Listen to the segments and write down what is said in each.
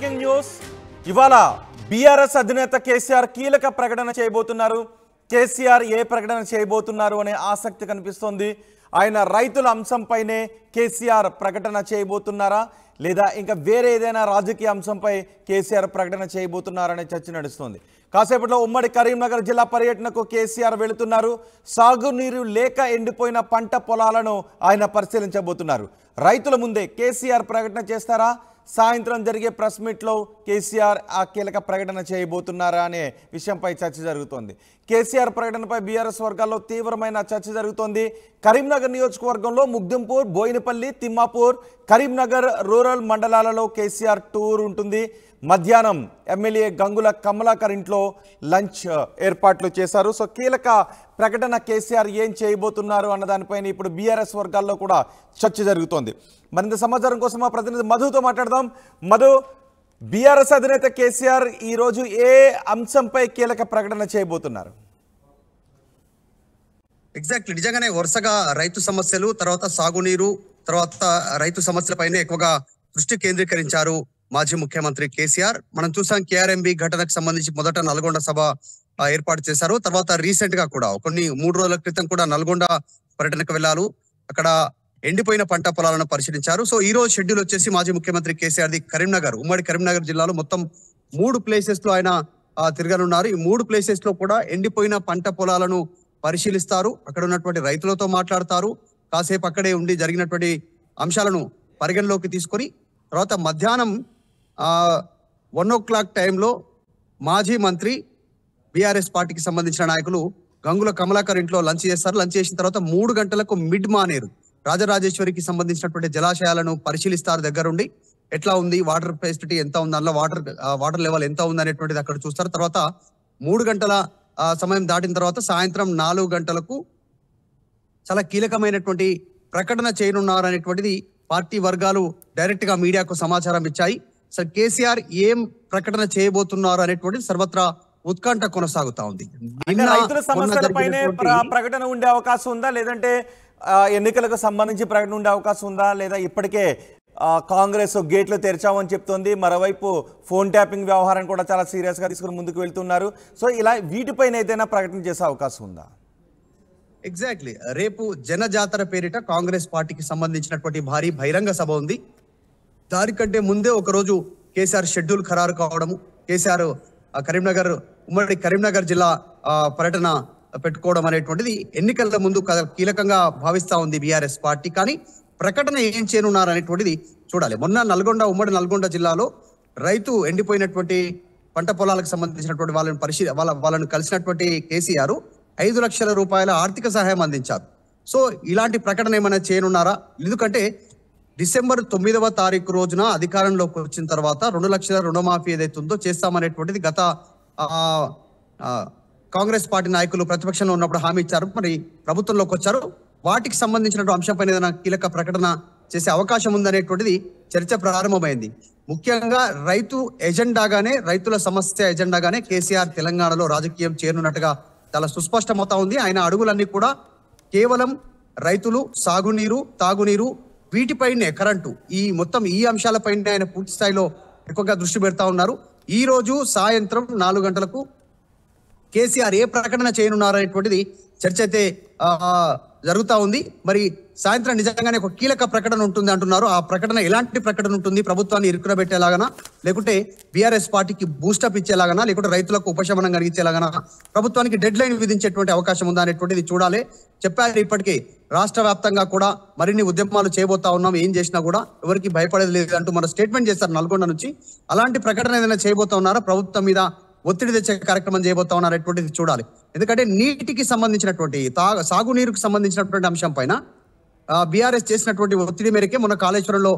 breaking news ఇవాళ BRS అధినేత కేసీఆర్ కీలక ప్రకటన చేయబోతున్నారు కేసీఆర్ ఏ ప్రకటన చేయబోతున్నారు అనే ఆసక్తి కనిపిస్తోంది ఆయన రైతుల అంశంపైనే కేసీఆర్ ప్రకటన చేయబోతున్నారా లేదా ఇంకా వేరే ఏదైనా రాజకీయ అంశంపై కేసీఆర్ ప్రకటన చేయబోతున్నారనే చర్చ నడుస్తుంది కాసేపట్లో ఉమ్మడి కరీంనగర్ జిల్లా పర్యటనకు కేసీఆర్ వెళుతున్నారు సాగునీరు లేక ఎండిపోయిన పంట పొలాలను ఆయన పరిశీలించబోతున్నారు రైతుల ముందే కేసీఆర్ ప్రకటన చేస్తారా సాయంత్రం జరిగే ప్రెస్ మీట్లో కేసీఆర్ ఆ కీలక ప్రకటన చేయబోతున్నారా అనే విషయంపై చర్చ జరుగుతోంది కేసీఆర్ ప్రకటనపై బీఆర్ఎస్ వర్గాల్లో తీవ్రమైన చర్చ జరుగుతోంది కరీంనగర్ నియోజకవర్గంలో ముగ్దింపూర్ బోయినపల్లి తిమ్మాపూర్ కరీంనగర్ రూరల్ మండలాలలో కేసీఆర్ టూర్ ఉంటుంది మధ్యాహ్నం ఎమ్మెల్యే గంగుల కమలాకర్ ఇంట్లో లంచ్ ఏర్పాట్లు చేశారు సో కీలక ప్రకటన కేసీఆర్ ఏం చేయబోతున్నారు అన్న దానిపైన ఇప్పుడు బీఆర్ఎస్ వర్గాల్లో కూడా చర్చ జరుగుతోంది మరింత సమాచారం కోసం మా ప్రతినిధి మధుతో మాట్లాడదాం మధు బీఆర్ఎస్ అధినేత కేసీఆర్ ఈరోజు ఏ అంశంపై కీలక ప్రకటన చేయబోతున్నారు ఎగ్జాక్ట్లీ నిజంగానే వరుసగా రైతు సమస్యలు తర్వాత సాగునీరు తర్వాత రైతు సమస్యలపైనే ఎక్కువగా దృష్టి కేంద్రీకరించారు మాజీ ముఖ్యమంత్రి కేసీఆర్ మనం చూసాం కేఆర్ఎంబి ఘటనకు సంబంధించి మొదట నల్గొండ సభ ఏర్పాటు చేశారు తర్వాత రీసెంట్ గా కూడా కొన్ని మూడు రోజుల క్రితం కూడా నల్గొండ పర్యటనకు వెళ్ళారు అక్కడ ఎండిపోయిన పంట పొలాలను పరిశీలించారు సో ఈ రోజు షెడ్యూల్ వచ్చేసి మాజీ ముఖ్యమంత్రి కేసీఆర్ ది కరీంనగర్ ఉమ్మడి కరీంనగర్ జిల్లాలో మొత్తం మూడు ప్లేసెస్ లో ఆయన తిరగనున్నారు ఈ మూడు ప్లేసెస్ లో కూడా ఎండిపోయిన పంట పొలాలను పరిశీలిస్తారు అక్కడ ఉన్నటువంటి రైతులతో మాట్లాడతారు కాసేపు అక్కడే ఉండి జరిగినటువంటి అంశాలను పరిగణలోకి తీసుకొని తర్వాత మధ్యాహ్నం వన్ ఓ క్లాక్ టైంలో మాజీ మంత్రి బీఆర్ఎస్ పార్టీకి సంబంధించిన నాయకులు గంగుల కమలాకర్ ఇంట్లో లంచ్ చేస్తారు లంచ్ చేసిన తర్వాత మూడు గంటలకు మిడ్ మానేరు రాజరాజేశ్వరికి సంబంధించినటువంటి జలాశయాలను పరిశీలిస్తారు దగ్గరుండి ఎట్లా ఉంది వాటర్ ఫెసిలిటీ ఎంత ఉంది అందులో వాటర్ వాటర్ లెవెల్ ఎంత ఉంది అనేటువంటిది అక్కడ చూస్తారు తర్వాత మూడు గంటల సమయం దాటిన తర్వాత సాయంత్రం నాలుగు గంటలకు చాలా కీలకమైనటువంటి ప్రకటన చేయనున్నారు అనేటువంటిది పార్టీ వర్గాలు డైరెక్ట్గా మీడియాకు సమాచారం ఇచ్చాయి సార్ కేసీఆర్ ఏం ప్రకటన చేయబోతున్నారు అనేటువంటిది సర్వత్రా ఉత్కంఠ కొనసాగుతా ఉంది ప్రకటన ఉండే అవకాశం ఉందా లేదంటే ఎన్నికలకు సంబంధించి ప్రకటన ఉండే అవకాశం ఉందా లేదా ఇప్పటికే కాంగ్రెస్ గేట్లు తెరిచామని చెప్తోంది మరోవైపు ఫోన్ ట్యాపింగ్ వ్యవహారం కూడా చాలా సీరియస్గా తీసుకుని ముందుకు వెళ్తున్నారు సో ఇలా వీటిపైన ఏదైనా ప్రకటన చేసే అవకాశం ఉందా ఎగ్జాక్ట్లీ రేపు జన జాతర పేరిట కాంగ్రెస్ పార్టీకి సంబంధించినటువంటి భారీ బహిరంగ సభ ఉంది దానికంటే ముందే ఒకరోజు కేసీఆర్ షెడ్యూల్ ఖరారు కావడము కేసీఆర్ కరీంనగర్ ఉమ్మడి కరీంనగర్ జిల్లా పర్యటన పెట్టుకోవడం అనేటువంటిది ఎన్నికల ముందు కీలకంగా భావిస్తా ఉంది బీఆర్ఎస్ పార్టీ కానీ ప్రకటన ఏం చేయనున్నారు అనేటువంటిది చూడాలి మొన్న నల్గొండ ఉమ్మడి నల్గొండ జిల్లాలో రైతు ఎండిపోయినటువంటి పంట పొలాలకు సంబంధించినటువంటి వాళ్ళని పరిశీలి వాళ్ళ వాళ్ళను కలిసినటువంటి కేసీఆర్ ఐదు లక్షల రూపాయల ఆర్థిక సహాయం అందించారు సో ఇలాంటి ప్రకటన ఏమైనా చేయనున్నారా ఎందుకంటే డిసెంబర్ తొమ్మిదవ తారీఖు రోజున అధికారంలోకి వచ్చిన తర్వాత రెండు లక్షల రుణమాఫీ ఏదైతే ఉందో చేస్తామనేటువంటిది గత కాంగ్రెస్ పార్టీ నాయకులు ప్రతిపక్షంలో ఉన్నప్పుడు హామీ ఇచ్చారు మరి ప్రభుత్వంలోకి వచ్చారు వాటికి సంబంధించినటువంటి అంశంపై ఏదైనా కీలక ప్రకటన చేసే అవకాశం ఉందనేటువంటిది చర్చ ప్రారంభమైంది ముఖ్యంగా రైతు ఎజెండాగానే రైతుల సమస్య ఎజెండాగానే కేసీఆర్ తెలంగాణలో రాజకీయం చేరునట్టుగా చాలా సుస్పష్టమవుతా ఉంది ఆయన అడుగులన్నీ కూడా కేవలం రైతులు సాగునీరు తాగునీరు వీటిపైనే కరెంటు ఈ మొత్తం ఈ అంశాలపైనే ఆయన పూర్తి స్థాయిలో ఎక్కువగా దృష్టి పెడతా ఉన్నారు ఈ రోజు సాయంత్రం నాలుగు గంటలకు కేసీఆర్ ఏ ప్రకటన చేయనున్నారు అనేటువంటిది చర్చ అయితే జరుగుతూ ఉంది మరి సాయంత్రం నిజంగానే ఒక కీలక ప్రకటన ఉంటుంది అంటున్నారు ఆ ప్రకటన ఎలాంటి ప్రకటన ఉంటుంది ప్రభుత్వాన్ని ఇరుకున పెట్టేలాగానా లేకుంటే బీఆర్ఎస్ పార్టీకి బూస్టప్ ఇచ్చేలాగానా లేకుంటే రైతులకు ఉపశమనం కలిగించేలాగానా ప్రభుత్వానికి డెడ్ లైన్ విధించేటువంటి అవకాశం ఉందా అనేటువంటిది చూడాలి చెప్పారు ఇప్పటికే రాష్ట్ర వ్యాప్తంగా కూడా మరిన్ని ఉద్యమాలు చేయబోతా ఉన్నాం ఏం చేసినా కూడా ఎవరికి భయపడేది లేదు అంటూ మన స్టేట్మెంట్ చేస్తారు నల్గొండ నుంచి అలాంటి ప్రకటన ఏదైనా చేయబోతా ఉన్నారా ప్రభుత్వం మీద ఒత్తిడి తెచ్చే కార్యక్రమం చేయబోతా ఉన్నారా చూడాలి ఎందుకంటే నీటికి సంబంధించినటువంటి తాగు సాగునీరుకు సంబంధించినటువంటి అంశం పైన బీఆర్ఎస్ చేసినటువంటి ఒత్తిడి మేరకే మొన్న కాళేశ్వరంలో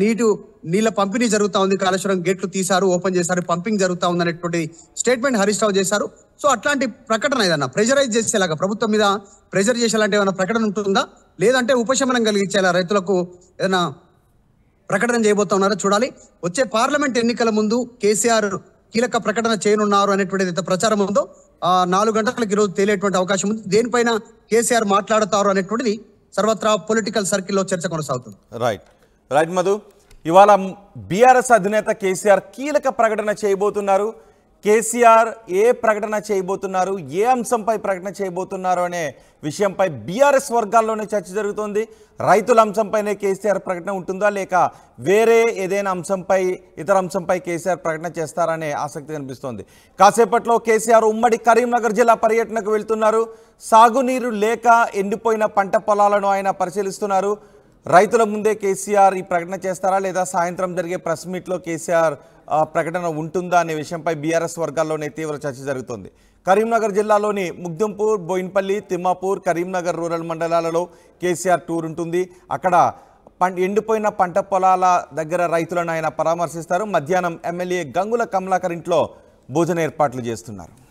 నీటు నీళ్ళ పంపిణీ జరుగుతూ ఉంది కాళేశ్వరం గేట్లు తీశారు ఓపెన్ చేశారు పంపింగ్ జరుగుతూ ఉంది అనేటువంటి స్టేట్మెంట్ హరీష్ రావు చేశారు సో అట్లాంటి ప్రకటన ఏదన్నా ప్రెజరైజ్ చేసేలాగా ప్రభుత్వం మీద ప్రెజర్ చేసేలాంటి ఏమైనా ప్రకటన ఉంటుందా లేదంటే ఉపశమనం కలిగించేలా రైతులకు ఏదైనా ప్రకటన చేయబోతా ఉన్నారో చూడాలి వచ్చే పార్లమెంట్ ఎన్నికల ముందు కేసీఆర్ కీలక ప్రకటన చేయనున్నారు అనేటువంటి ప్రచారం ఉందో నాలుగు గంటలకు ఈరోజు తేలేటువంటి అవకాశం ఉంది దేనిపైన కేసీఆర్ మాట్లాడతారు అనేటువంటిది సర్వత్రా పొలిటికల్ సర్కిల్లో చర్చ కొనసాగుతుంది రైట్ రైట్ మధు ఇవాళ బీఆర్ఎస్ అధినేత కేసీఆర్ కీలక ప్రకటన చేయబోతున్నారు కేసీఆర్ ఏ ప్రకటన చేయబోతున్నారు ఏ అంశంపై ప్రకటన చేయబోతున్నారు అనే విషయంపై బీఆర్ఎస్ వర్గాల్లోనే చర్చ జరుగుతోంది రైతుల అంశంపైనే కేసీఆర్ ప్రకటన ఉంటుందా లేక వేరే ఏదైనా అంశంపై ఇతర అంశంపై కేసీఆర్ ప్రకటన చేస్తారనే ఆసక్తి కనిపిస్తోంది కాసేపట్లో కేసీఆర్ ఉమ్మడి కరీంనగర్ జిల్లా పర్యటనకు వెళ్తున్నారు సాగునీరు లేక ఎండిపోయిన పంట పొలాలను ఆయన పరిశీలిస్తున్నారు రైతుల ముందే కేసీఆర్ ఈ ప్రకటన చేస్తారా లేదా సాయంత్రం జరిగే ప్రెస్ మీట్లో కేసీఆర్ ప్రకటన ఉంటుందా అనే విషయంపై బీఆర్ఎస్ వర్గాల్లోనే తీవ్ర చర్చ జరుగుతోంది కరీంనగర్ జిల్లాలోని ముగ్దుంపూర్ బోయిన్పల్లి తిమ్మాపూర్ కరీంనగర్ రూరల్ మండలాలలో కేసీఆర్ టూర్ ఉంటుంది అక్కడ పంట ఎండిపోయిన పంట పొలాల దగ్గర రైతులను ఆయన పరామర్శిస్తారు మధ్యాహ్నం ఎమ్మెల్యే గంగుల కమలాకర్ ఇంట్లో భోజన ఏర్పాట్లు చేస్తున్నారు